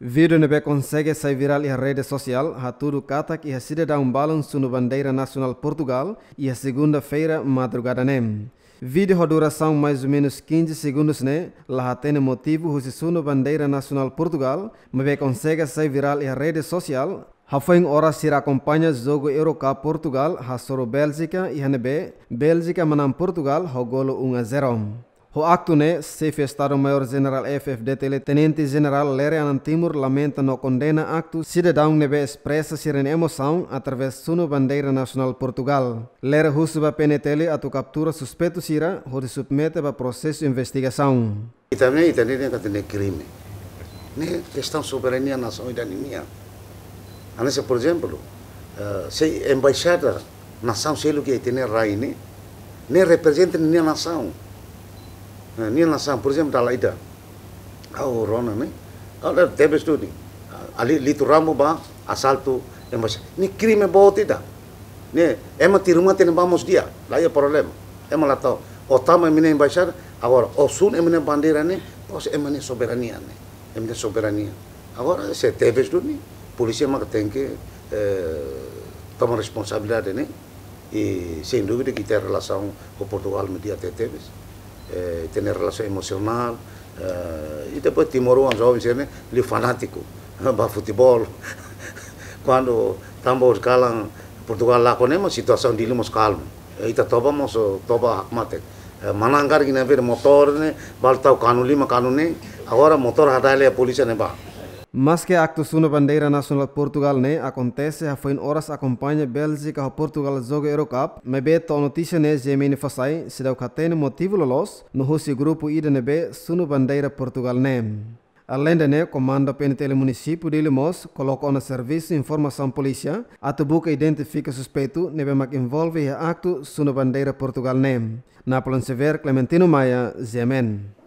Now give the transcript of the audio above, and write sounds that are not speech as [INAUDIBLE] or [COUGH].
Vídeo é consegue sair viral em rede social, a tudo cata que a cidade dá um balanço no bandeira nacional Portugal e a segunda-feira madrugada nem. Vídeo duração mais ou menos 15 segundos né, lá tem motivo suno bandeira nacional Portugal, mas consegue sair viral em rede social, Hafoing ora se acompanha jogo Eurocup Portugal, Hasoro Bélgica e a Bélgica manam Portugal, golo 1 a 0. Roactune, chefe de Estado-Maior General FFD Tele Tenente General Lerean Timur lamenta no condena acto cidadão nebe expressa siren emoção através suno bandeira nacional Portugal. Lere Husba PNTL atu captura suspeito sira, hori submete para processo de investigação. E também tem tá tendo crime. Nem né? questão soberania nação italiana. Anessa, por exemplo, uh, se embaixada nação sei o que tem raine, né? nem representa nem nação. निल्न साङ पुर्जेम डाला इदा औ रोन नै औ देबेस टु नि ali lituramo ba asalto emas ni crime ida ne ema tiruma tene vamos dia la ya problema ema la to otama mine embaixada agora osun emine bandeira ne pos emine soberania ne emine soberania agora se teve isto ni polícia tem que eh, tomar responsabilidade né e sem dúvida que tem relação com Portugal no dia é, eh, tendo relação emocional. É, eh, e depois Timorou é um jovem né, ele fanático para [LAUGHS] futebol. Quando [LAUGHS] estamos calam Portugal lá com uma situação de limos calmo. Ita toba moço toba hakmatek. Manangar que não ver motor né, balta o cano lima cano nem. Agora motor hatai a polícia né bah. Más que actos una bandera nacional Portugal ne acontece a ha fin horas acompaña Bélgica a Portugal jogo Eurocup, me be to notícia ne je mini fasai se da katene motivo lo los no husi grupo ida ne be suno bandeira Portugal ne. Além de ne comando penitele município de Limos colocou na serviço informação polícia a tubuca identifica suspeito ne be mak envolve a ha acto suno bandeira Portugal ne. Na plan sever Clementino Maia, Zemen.